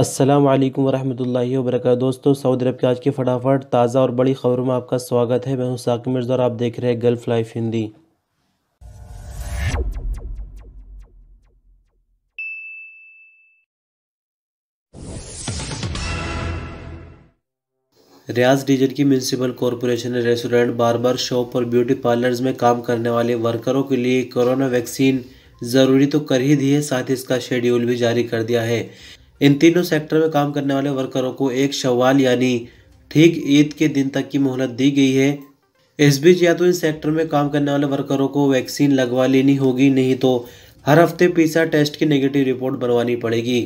अस्सलाम वालेकुम रहमतुल्लाहि दोस्तों सऊदी अरब की आज की फटाफट ताज़ा और बड़ी खबरों में आपका स्वागत है मैं हूं साकिब मिर्ज़ा और आप देख रहे हैं gulf life Hindi Riyadh region की म्यूनसिपल कॉरपोरेशन ने रेस्टोरेंट बार शॉप और ब्यूटी पार्लर्स में काम करने वाले वर्करों के लिए कोरोना वैक्सीन ज़रूरी तो कर ही दी है साथ ही इसका शेड्यूल भी जारी कर दिया है इन तीनों सेक्टर में काम करने वाले वर्करों को एक शवाल यानी ठीक ईद के दिन तक की मोहलत दी गई है इस बीच या तो इन सेक्टर में काम करने वाले वर्करों को वैक्सीन लगवा लेनी होगी नहीं तो हर हफ्ते पीसीआर टेस्ट की नेगेटिव रिपोर्ट बनवानी पड़ेगी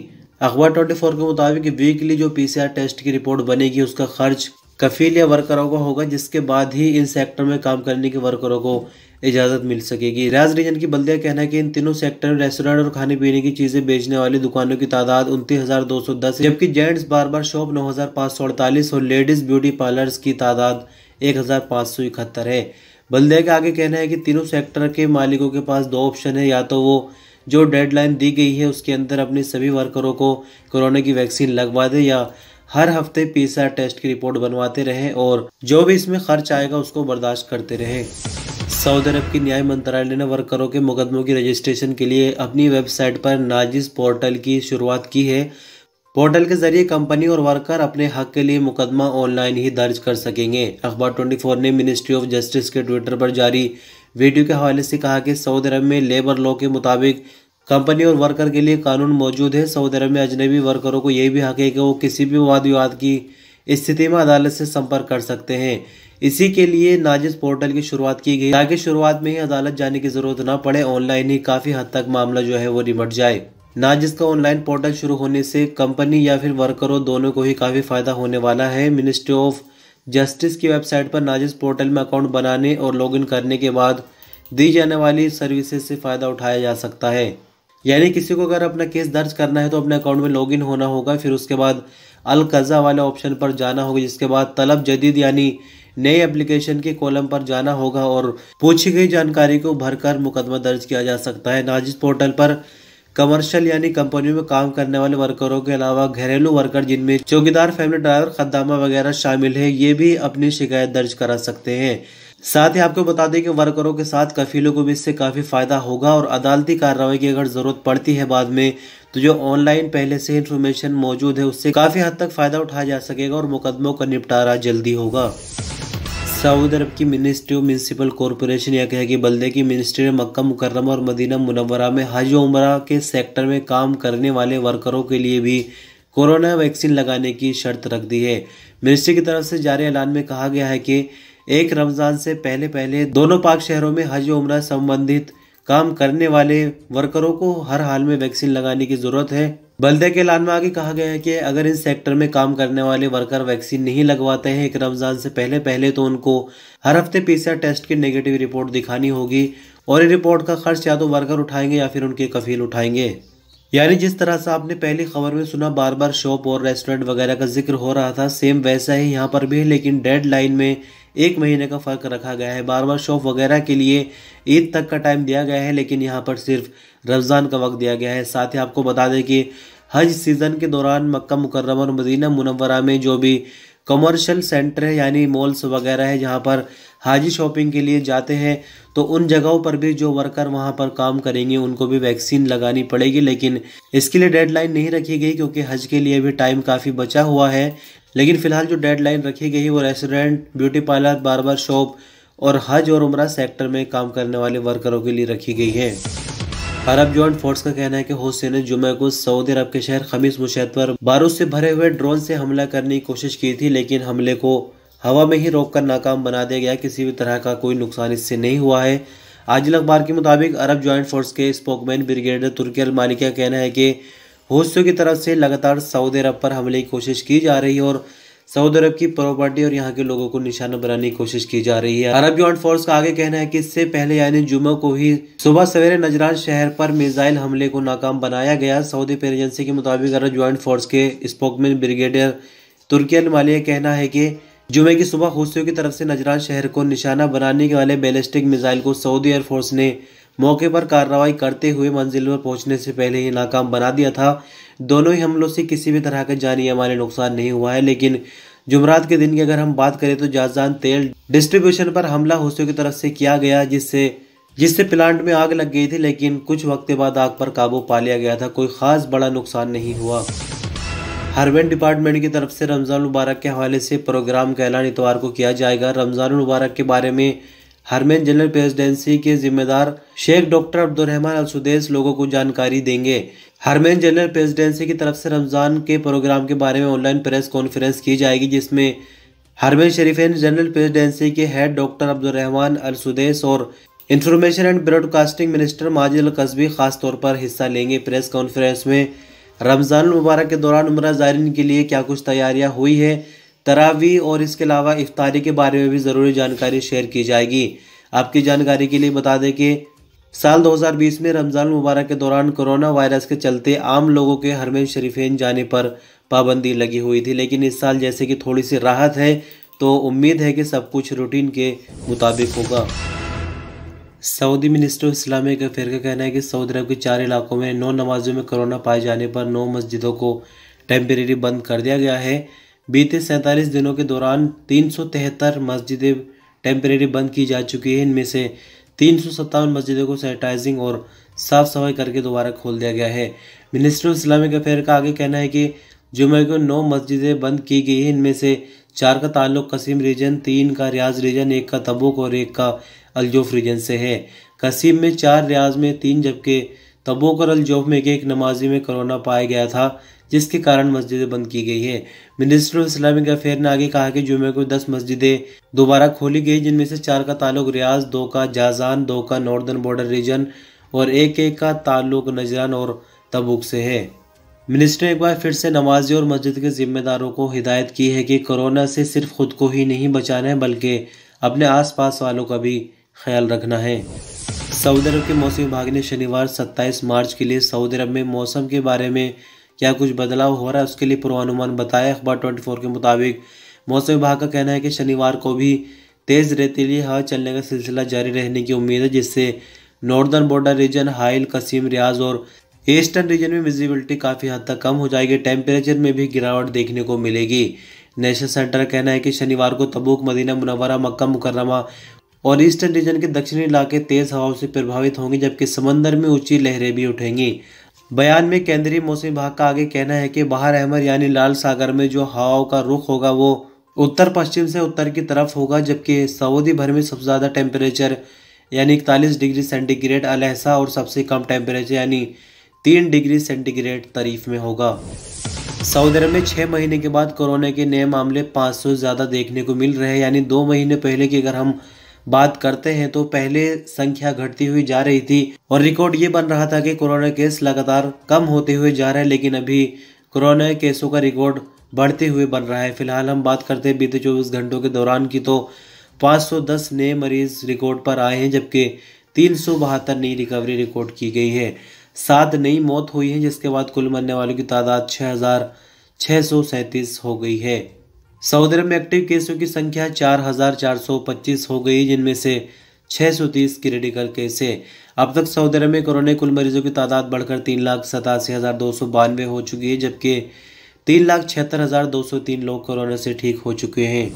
अखबार ट्वेंटी फोर के मुताबिक वीकली जो पीसीआर टेस्ट की रिपोर्ट बनेगी उसका खर्च कफील या वर्करों का होगा जिसके बाद ही इन सेक्टर में काम करने के वर्करों को इजाज़त मिल सकेगी राज रीजन की बल्दिया कहना है कि इन तीनों सेक्टर रेस्टोरेंट और खाने पीने की चीज़ें बेचने वाली दुकानों की तादाद उनतीस हज़ार दो सौ दस जबकि जेंट्स बार बार शॉप नौ हज़ार पाँच सौ अड़तालीस और लेडीज़ ब्यूटी पार्लर्स की तादाद एक हज़ार पाँच सौ इकहत्तर है बल्दिया का आगे कहना है कि तीनों सेक्टर के मालिकों के पास दो ऑप्शन है या तो वो जो डेडलाइन दी गई है उसके अंदर अपने सभी वर्करों को कोरोना की वैक्सीन लगवा दे या हर हफ्ते पीसीआर टेस्ट की रिपोर्ट बनवाते रहें और जो भी इसमें खर्च आएगा उसको बर्दाश्त करते रहें सऊदी अरब के न्याय मंत्रालय ने वर्करों के मुकदमों की रजिस्ट्रेशन के लिए अपनी वेबसाइट पर नाजिस पोर्टल की शुरुआत की है पोर्टल के जरिए कंपनी और वर्कर अपने हक के लिए मुकदमा ऑनलाइन ही दर्ज कर सकेंगे अखबार 24 ने मिनिस्ट्री ऑफ जस्टिस के ट्विटर पर जारी वीडियो के हवाले से कहा कि सऊदी अरब में लेबर लॉ के मुताबिक कंपनी और वर्कर के लिए कानून मौजूद है सऊदी अरब में अजनबी वर्करों को यह भी हक है कि वो किसी भी वाद विवाद की स्थिति में अदालत से संपर्क कर सकते हैं इसी के लिए नाजिस पोर्टल की शुरुआत की गई ताकि शुरुआत में ही अदालत जाने की जरूरत ना पड़े ऑनलाइन ही काफी हद तक मामला जो है वो निमट जाए नाजिस का ऑनलाइन पोर्टल शुरू होने से कंपनी या फिर वर्करों दोनों को ही काफी फायदा होने वाला है मिनिस्ट्री ऑफ जस्टिस की वेबसाइट पर नाजिस पोर्टल में अकाउंट बनाने और लॉगिन करने के बाद दी जाने वाली सर्विसेज से फ़ायदा उठाया जा सकता है यानी किसी को अगर अपना केस दर्ज करना है तो अपने अकाउंट में लॉगिन होना होगा फिर उसके बाद अलकज़ा वाले ऑप्शन पर जाना होगा जिसके बाद तलब जदीद यानी नए एप्लीकेशन के कॉलम पर जाना होगा और पूछी गई जानकारी को भरकर मुकदमा दर्ज किया जा सकता है नाजिस पोर्टल पर कमर्शियल यानी कंपनियों में काम करने वाले वर्करों के अलावा घरेलू वर्कर जिनमें चौकीदार फैमिली ड्राइवर खदामा वगैरह शामिल है ये भी अपनी शिकायत दर्ज करा सकते हैं साथ ही आपको बता दें कि वर्करों के साथ कफीलों को भी इससे काफ़ी फायदा होगा और अदालती कार्रवाई की अगर ज़रूरत पड़ती है बाद में तो जो ऑनलाइन पहले से इन्फॉर्मेशन मौजूद है उससे काफ़ी हद तक फ़ायदा उठाया जा सकेगा और मुकदमों का निपटारा जल्दी होगा सऊदी अरब की मिनिस्ट्री ऑफ म्यूनसिपल कॉरपोरेशन या कहे कि बल्दे की मिनिस्ट्री ने मक्का मुकर्रम और मदीना मुनवरा में हज उमरा के सेक्टर में काम करने वाले वर्करों के लिए भी कोरोना वैक्सीन लगाने की शर्त रख दी है मिनिस्ट्री की तरफ से जारी ऐलान में कहा गया है कि एक रमज़ान से पहले पहले दोनों पाक शहरों में हज उम्र संबंधित काम करने वाले वर्करों को हर हाल में वैक्सीन लगाने की जरूरत है बलदे के ऐलान में आगे कहा गया है कि अगर इन सेक्टर में काम करने वाले वर्कर वैक्सीन नहीं लगवाते हैं एक रमज़ान से पहले पहले तो उनको हर हफ्ते पीसीआर टेस्ट की नेगेटिव रिपोर्ट दिखानी होगी और ये रिपोर्ट का खर्च या तो वर्कर उठाएंगे या फिर उनके कफील उठाएंगे यानी जिस तरह से आपने पहली खबर में सुना बार बार शॉप और रेस्टोरेंट वगैरह का जिक्र हो रहा था सेम वैसा ही यहाँ पर भी है लेकिन डेड लाइन में एक महीने का फ़र्क रखा गया है बार बार शॉप वगैरह के लिए ईद तक का टाइम दिया गया है लेकिन यहाँ पर सिर्फ रमज़ान का वक्त दिया गया है साथ ही आपको बता दें कि हज सीज़न के दौरान मक्का मुकर्रमा और मदीना मुनवरा में जो भी कमर्शियल सेंटर है यानी मॉल्स वगैरह है जहाँ पर हाजी शॉपिंग के लिए जाते हैं तो उन जगहों पर भी जो वर्कर वहाँ पर काम करेंगे उनको भी वैक्सीन लगानी पड़ेगी लेकिन इसके लिए डेडलाइन नहीं रखी गई क्योंकि हज के लिए भी टाइम काफ़ी बचा हुआ है लेकिन फिलहाल जो डेडलाइन रखी गई है वो restaurant beauty parlour barber shop और हज और उम्र सेक्टर में काम करने वाले वर्करों के लिए रखी गई है अरब ज्वाइंट फोर्स का कहना है कि हुसैन ने जुमे को सऊदी अरब के शहर खमीस मुशैद पर बारूद से भरे हुए ड्रोन से हमला करने की कोशिश की थी लेकिन हमले को हवा में ही रोककर नाकाम बना दिया गया किसी भी तरह का कोई नुकसान इससे नहीं हुआ है आज अखबार के मुताबिक अरब ज्वाइंट फोर्स के spokesman brigadier Turki al Malik का कहना है कि हौसियों की तरफ से लगातार सऊदी अरब पर हमले की कोशिश की जा रही है और सऊदी अरब की प्रॉपर्टी और यहाँ के लोगों को निशाना बनाने की कोशिश की जा रही है अरब यून फोर्स का आगे कहना है कि इससे पहले यानी जुमा को ही सुबह सवेरे नजरान शहर पर मिजाइल हमले को नाकाम बनाया गया सऊदी पेयर एजेंसी के मुताबिक अरब ज्वाइंट फोर्स के स्पोकमैन ब्रिगेडियर तुर्की मालिया कहना है कि जुमे की सुबह हौसियों की तरफ से नजरान शहर को निशाना बनाने के वाले बैलिस्टिक मिसाइल को सऊदी एयरफोर्स ने मौके पर कार्रवाई करते हुए मंजिल पर पहुंचने से पहले ही नाकाम बना दिया था दोनों ही हमलों से किसी भी तरह का जानी हमारे नुकसान नहीं हुआ है लेकिन जुमरात के दिन की अगर हम बात करें तो जाजान तेल डिस्ट्रीब्यूशन पर हमला हौसों की तरफ से किया गया जिससे जिससे प्लांट में आग लग गई थी लेकिन कुछ वक्त बाद आग पर काबू पा लिया गया था कोई ख़ास बड़ा नुकसान नहीं हुआ हरवेन डिपार्टमेंट की तरफ से रमज़ान मुबारक के हवाले से प्रोग्राम का ऐलान इतवार को किया जाएगा रमज़ान मुबारक के बारे में हरमेन जनरल प्रेसिडेंसी के जिम्मेदार शेख डॉक्टर अब्दुलरहमान अलसुदेस लोगों को जानकारी देंगे हरमैन जनरल प्रेसिडेंसी की तरफ से रमज़ान के प्रोग्राम के बारे में ऑनलाइन प्रेस कॉन्फ्रेंस की जाएगी जिसमें हरमैन शरीफेन जनरल प्रेसिडेंसी के हेड डॉक्टर अब्दुलरहमान अलसुदेस और information and broadcasting minister Majid Alqasabi खास तौर पर हिस्सा लेंगे प्रेस कॉन्फ्रेंस में रमज़ान मुबारक के दौरान उम्र जारीन के लिए क्या कुछ तैयारियाँ हुई है तरावी और इसके अलावा इफ्तारी के बारे में भी ज़रूरी जानकारी शेयर की जाएगी आपकी जानकारी के लिए बता दें कि साल 2020 में रमज़ान मुबारक के दौरान कोरोना वायरस के चलते आम लोगों के हरमेन शरीफेन जाने पर पाबंदी लगी हुई थी लेकिन इस साल जैसे कि थोड़ी सी राहत है तो उम्मीद है कि सब कुछ रूटीन के मुताबिक होगा सऊदी मिनिस्टर इस्लामिक अफेयर का कहना है कि सऊदी अरब के चार इलाकों में नौ नमाजों में कोरोना पाए जाने पर नौ मस्जिदों को टेम्परेरी बंद कर दिया गया है बीते सैंतालीस दिनों के दौरान तीन मस्जिदें टेम्परेरी बंद की जा चुकी हैं इनमें से तीन मस्जिदों को सैनिटाइजिंग और साफ सफाई करके दोबारा खोल दिया गया है मिनिस्टर ऑफ इस्लामिक अफेयर का आगे कहना है कि जुमे को नौ मस्जिदें बंद की गई हैं इनमें से चार का ताल्लुक कसीम रीजन तीन का रियाज रीजन एक का तबुक और एक का अलजोफ रीजन से है कसीम में चार रियाज में तीन जबकि तबोकर अल जॉब में एक नमाजी में कोरोना पाया गया था जिसके कारण मस्जिदें बंद की गई है मिनिस्टर ऑफ इस्लामिक अफेयर ने आगे कहा कि जुमे को दस मस्जिदें दोबारा खोली गई जिनमें से चार का ताल्लुक रियाज दो का जाजान दो का नॉर्दर्न बॉर्डर रीजन और एक एक का ताल्लुक नजरान और तबुक से है मिनिस्टर एक बार फिर से नमाजी और मस्जिद के जिम्मेदारों को हिदायत की है कि कोरोना से सिर्फ खुद को ही नहीं बचाना है बल्कि अपने आस वालों का भी ख्याल रखना है सऊदी अरब के मौसम विभाग ने शनिवार 27 मार्च के लिए सऊदी अरब में मौसम के बारे में क्या कुछ बदलाव हो रहा है उसके लिए पूर्वानुमान बताया अखबार 24 के मुताबिक मौसम विभाग का कहना है कि शनिवार को भी तेज़ रेतीली हवा चलने का सिलसिला जारी रहने की उम्मीद है जिससे नॉर्दर्न बॉर्डर रीजन हाइल कसीम रियाज और ईस्टर्न रीजन में विजिबिलिटी काफ़ी हद तक कम हो जाएगी टेम्परेचर में भी गिरावट देखने को मिलेगी नेशनल सेंटर कहना है कि शनिवार को तबूक मदीना मुनवरा मक्का मुकर्रमा और ईस्टर्न रीजन के दक्षिणी इलाके तेज हवाओं से प्रभावित होंगे जबकि समंदर में ऊंची लहरें भी उठेंगी बयान में केंद्रीय मौसम विभाग का आगे कहना है कि बाहर अहमद यानी लाल सागर में जो हवाओं का रुख होगा वो उत्तर पश्चिम से उत्तर की तरफ होगा जबकि सऊदी भर में सबसे ज़्यादा टेम्परेचर यानी इकतालीस डिग्री सेंटीग्रेड अलहसा और सबसे कम टेम्परेचर यानी तीन डिग्री सेंटीग्रेड तरीफ में होगा सऊदी अरब में छः महीने के बाद कोरोना के नए मामले पाँच ज़्यादा देखने को मिल रहे हैं यानी दो महीने पहले की अगर हम बात करते हैं तो पहले संख्या घटती हुई जा रही थी और रिकॉर्ड ये बन रहा था कि कोरोना केस लगातार कम होते हुए जा रहे हैं लेकिन अभी कोरोना केसों का रिकॉर्ड बढ़ते हुए बन रहा है फिलहाल हम बात करते हैं बीते चौबीस घंटों के दौरान की तो 510 नए मरीज रिकॉर्ड पर आए हैं जबकि तीन नई रिकवरी रिकॉर्ड की गई है सात नई मौत हुई है जिसके बाद कुल मरने वालों की तादाद छः हो गई है सऊदी अरब में एक्टिव केसों की संख्या 4,425 हो गई जिनमें से 630 क्रिटिकल केस है अब तक सऊदी अरब में कोरोना कुल मरीजों की तादाद बढ़कर तीन लाख सतासी हज़ार दो सौ बानवे हो चुकी है जबकि तीन लाख छिहत्तर हज़ार दो सौ तीन लोग कोरोना से ठीक हो चुके हैं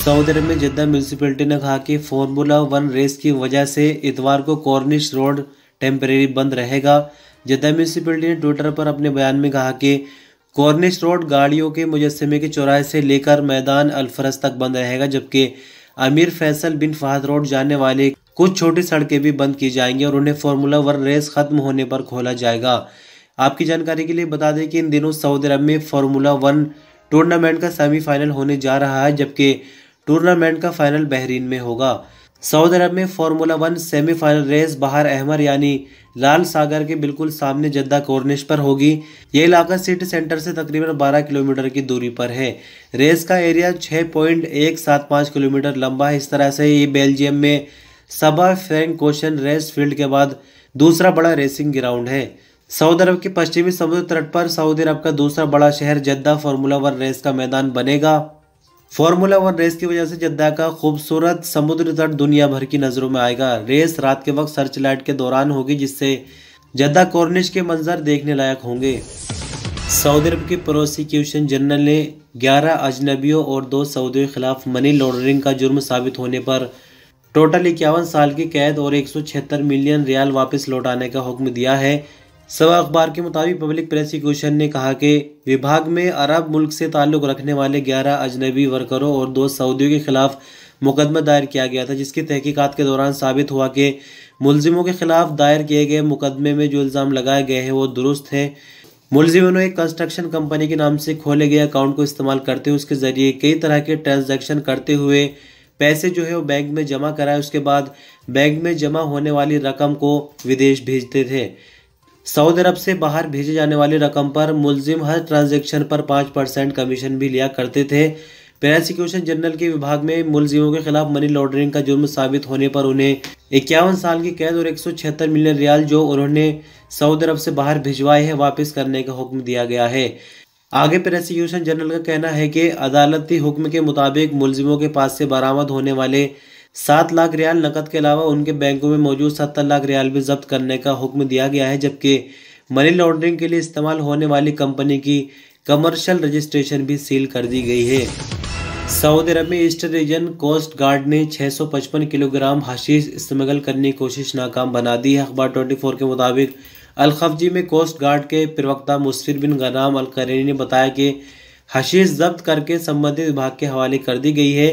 सऊदी अरब में जिद्दा म्यूनसिपलिटी ने कहा कि फॉर्मूला वन रेस की वजह से इतवार को कॉर्निश रोड टेम्परेरी बंद रहेगा जिद्दा म्यूनसिपलिटी ने ट्विटर पर अपने बयान में कहा कि कॉर्निश रोड गाड़ियों के मुजस्मे के चौराहे से लेकर मैदान अल्फरस तक बंद रहेगा जबकि अमीर फैसल बिन फहद रोड जाने वाले कुछ छोटी सड़कें भी बंद की जाएंगी और उन्हें फार्मूला वन रेस खत्म होने पर खोला जाएगा आपकी जानकारी के लिए बता दें कि इन दिनों सऊदी अरब में फार्मूला वन टूर्नामेंट का सेमीफाइनल होने जा रहा है जबकि टूर्नामेंट का फाइनल बहरीन में होगा सऊदी अरब में फार्मूला वन सेमीफाइनल रेस बाहर अहमर यानी लाल सागर के बिल्कुल सामने जद्दा कॉर्निश पर होगी ये इलाका सिटी सेंटर से तकरीबन 12 किलोमीटर की दूरी पर है रेस का एरिया 6.175 किलोमीटर लंबा है इस तरह से ये बेल्जियम में Spa Francorchamps race field के बाद दूसरा बड़ा रेसिंग ग्राउंड है सऊदी अरब के पश्चिमी समुद्र तट पर सऊदी अरब का दूसरा बड़ा शहर जद्दा फार्मूला वन रेस का मैदान बनेगा फार्मूला वन रेस की वजह से जद्दा का खूबसूरत समुद्र तट दुनिया भर की नज़रों में आएगा रेस रात के वक्त सर्च लाइट के दौरान होगी जिससे जद्दा कॉर्निश के मंजर देखने लायक होंगे सऊदी अरब के प्रोसिक्यूशन जनरल ने 11 अजनबियों और दो सऊदियों के खिलाफ मनी लॉन्ड्रिंग का जुर्म साबित होने पर टोटल इक्यावन साल की कैद और एक मिलियन रियाल वापस लौटाने का हुक्म दिया है सवा अखबार के मुताबिक पब्लिक प्रोसिक्यूशन ने कहा कि विभाग में अरब मुल्क से ताल्लुक़ रखने वाले 11 अजनबी वर्करों और दो सऊदियों के खिलाफ मुकदमा दायर किया गया था जिसकी तहकीकात के दौरान साबित हुआ कि मुलजिमों के खिलाफ दायर किए गए मुकदमे में जो इल्ज़ाम लगाए गए हैं वो दुरुस्त हैं मुलजिमों ने एक कंस्ट्रक्शन कंपनी के नाम से खोले गए अकाउंट को इस्तेमाल करते हुए उसके ज़रिए कई तरह के ट्रांजेक्शन करते हुए पैसे जो है वो बैंक में जमा कराए उसके बाद बैंक में जमा होने वाली रकम को विदेश भेजते थे सऊदी अरब से बाहर भेजे जाने वाली रकम पर मुलजिम हर ट्रांजेक्शन पर पाँच परसेंट कमीशन भी लिया करते थे प्रोसिक्यूशन जनरल के विभाग में मुलजिमों के खिलाफ मनी लॉन्ड्रिंग का जुर्म साबित होने पर उन्हें इक्यावन साल की कैद और एक मिलियन रियाल जो उन्होंने सऊदी अरब से बाहर भिजवाए हैं वापस करने का हुक्म दिया गया है आगे प्रोसिक्यूशन जनरल का कहना है कि अदालती हुक्म के मुताबिक मुलजिमों के पास से बरामद होने वाले सात लाख रियाल नकद के अलावा उनके बैंकों में मौजूद सत्तर लाख रियाल भी जब्त करने का हुक्म दिया गया है जबकि मनी लॉन्ड्रिंग के लिए इस्तेमाल होने वाली कंपनी की कमर्शियल रजिस्ट्रेशन भी सील कर दी गई है सऊदी अरब में ईस्टर्न रीजन कोस्ट गार्ड ने 655 किलोग्राम हशीश स्मगल करने की कोशिश नाकाम बना दी है अखबार 24 के मुताबिक अलखफजी में कोस्ट गार्ड के प्रवक्ता मुसफिर बिन गनाम अलकरनी ने बताया कि हशीश जब्त करके संबंधित विभाग के हवाले कर दी गई है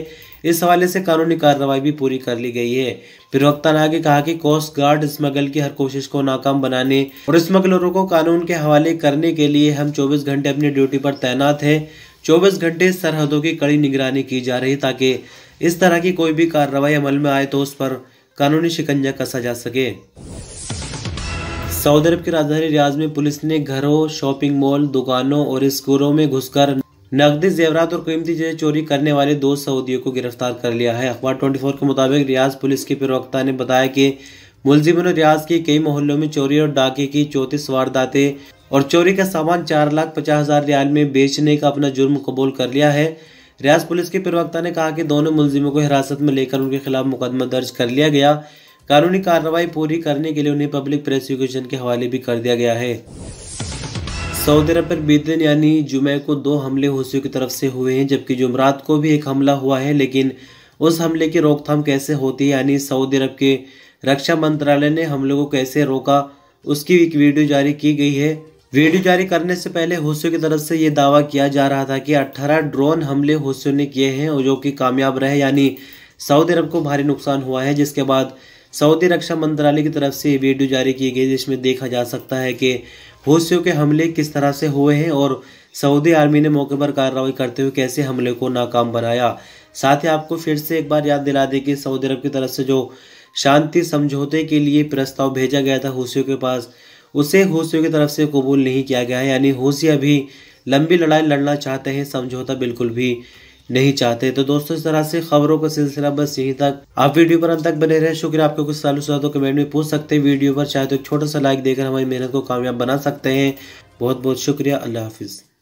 इस हवाले से कानूनी कार्रवाई भी पूरी कर ली गई है प्रवक्ता ने आगे कहा कि कोस्ट गार्ड स्मगल की हर कोशिश को नाकाम बनाने और स्मगलरों को कानून के हवाले करने के लिए हम 24 घंटे अपनी ड्यूटी पर तैनात है 24 घंटे सरहदों की कड़ी निगरानी की जा रही ताकि इस तरह की कोई भी कार्रवाई अमल में आए तो उस पर कानूनी शिकंजा कसा जा सके सऊदी अरब की राजधानी रियाज में पुलिस ने घरों शॉपिंग मॉल दुकानों और स्कूलों में घुसकर नकदी जेवरात और कीमती चीजें चोरी करने वाले दो सऊदियों को गिरफ्तार कर लिया है अखबार 24 के मुताबिक रियाज पुलिस के प्रवक्ता ने बताया कि मुलजिमों ने रियाज के कई मोहल्लों में चोरी और डाके की चौंतीस वारदातें और चोरी का सामान चार लाख पचास हजार रियाल में बेचने का अपना जुर्म कबूल कर लिया है रियाज पुलिस के प्रवक्ता ने कहा कि दोनों मुलजिमों को हिरासत में लेकर उनके खिलाफ मुकदमा दर्ज कर लिया गया कानूनी कार्रवाई पूरी करने के लिए उन्हें पब्लिक प्रोसिक्यूशन के हवाले भी कर दिया गया है सऊदी अरब पर बीते दिन यानी जुमे को दो हमले हौसियों की तरफ से हुए हैं जबकि जुमरात को भी एक हमला हुआ है लेकिन उस हमले की रोकथाम कैसे होती है यानी सऊदी अरब के रक्षा मंत्रालय ने हमले को कैसे रोका उसकी एक वीडियो जारी की गई है वीडियो जारी करने से पहले हौसियों की तरफ से ये दावा किया जा रहा था कि अट्ठारह ड्रोन हमले हौसियों ने किए हैं और जो कि कामयाब रहे यानी सऊदी अरब को भारी नुकसान हुआ है जिसके बाद सऊदी रक्षा मंत्रालय की तरफ से वीडियो जारी की गई जिसमें देखा जा सकता है कि हौसियों के हमले किस तरह से हुए हैं और सऊदी आर्मी ने मौके पर कार्रवाई करते हुए कैसे हमले को नाकाम बनाया साथ ही आपको फिर से एक बार याद दिला दें कि सऊदी अरब की तरफ से जो शांति समझौते के लिए प्रस्ताव भेजा गया था हौसियों के पास उसे हौसियों की तरफ से कबूल नहीं किया गया है यानी हौसिया भी लंबी लड़ाई लड़ना चाहते हैं समझौता बिल्कुल भी नहीं चाहते तो दोस्तों इस तरह से खबरों का सिलसिला बस यही तक आप वीडियो पर अंत तक बने रहे शुक्रिया आपके कुछ सालों से कमेंट में पूछ सकते हैं वीडियो पर चाहे तो छोटा सा लाइक देकर हमारी मेहनत को कामयाब बना सकते हैं बहुत बहुत शुक्रिया अल्लाह हाफिज़